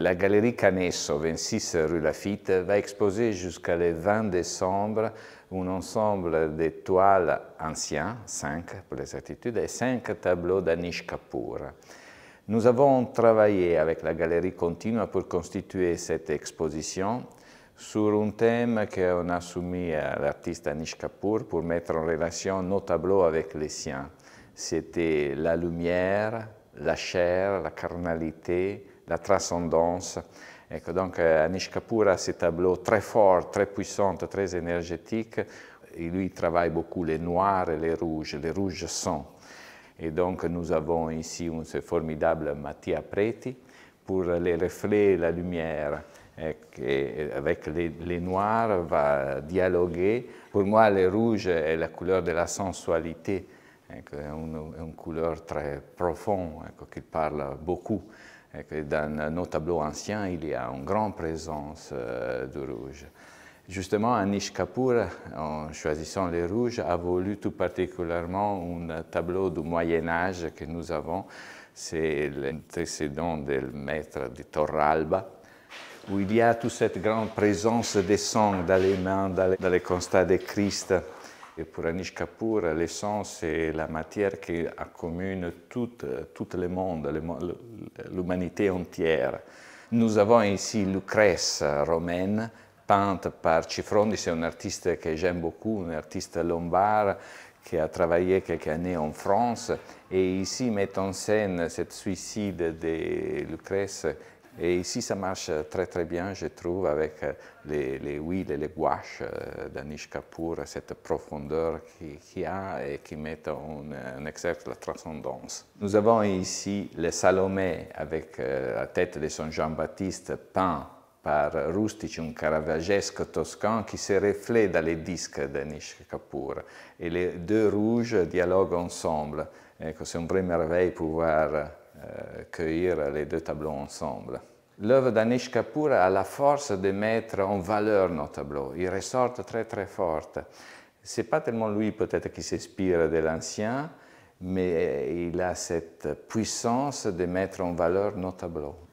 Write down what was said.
La galerie Canesso, 26 rue Lafitte, va exposer jusqu'à le 20 décembre un ensemble de toiles anciennes, cinq pour les et cinq tableaux d'Anish Kapoor. Nous avons travaillé avec la galerie Continua pour constituer cette exposition sur un thème qu'on a soumis à l'artiste Anish Kapoor pour mettre en relation nos tableaux avec les siens. C'était la lumière, la chair, la carnalité, la transcendance. donc eh, Anish Kapoor a ces tableaux très forts, très puissants, très énergétiques. lui, il travaille beaucoup les noirs et les rouges, les rouges sont. Et donc, nous avons ici ce formidable Mattia Preti pour les reflets la lumière. Et avec les, noirs, va dialoguer. Pour moi, le rouge est la couleur de la sensualité, une, une couleur très profonde, qui parle beaucoup. E dans nos tableaux anciens, il y a une grande présence euh, de rouge. Justement, Anish Kapoor, en choisissant les rouges, a voulu tout particulièrement un tableau du Moyen Âge que nous avons. C'est l'antécédent du maître de Torralba, où il y a toute cette grande présence des sangs dans les mains, dans les, dans les constats de Christ pour Anish Kapoor, l'essence est la matière qui a commune tout, euh, tout le monde, l'humanité entière. Nous avons ici Lucrèce romaine, peinte par Cifrondi, c'est un artiste que j'aime beaucoup, un artiste lombard qui a travaillé quelques années en France. Et ici, met en scène ce suicide de Lucrèce et ici, ça marche euh, très très bien, je trouve, avec euh, les, huiles et les gouaches euh, d'Anish Kapoor, cette profondeur qu'il qui a et qui met en, exergue la transcendance. Nous avons ici le Salomé avec la tête de son Jean-Baptiste peint par Rustic, un caravagesque toscan qui se reflète dans les disques d'Anish Kapoor. Et les deux rouges dialoguent ensemble. c'est un vrai merveille pouvoir cueillir les deux tableaux ensemble. L'œuvre d'Anish Kapoor a la force de mettre en valeur nos tableaux. il ressortent très très fort. C'est pas tellement lui peut-être qui s'inspire de l'ancien, mais il a cette puissance de mettre en valeur nos tableaux.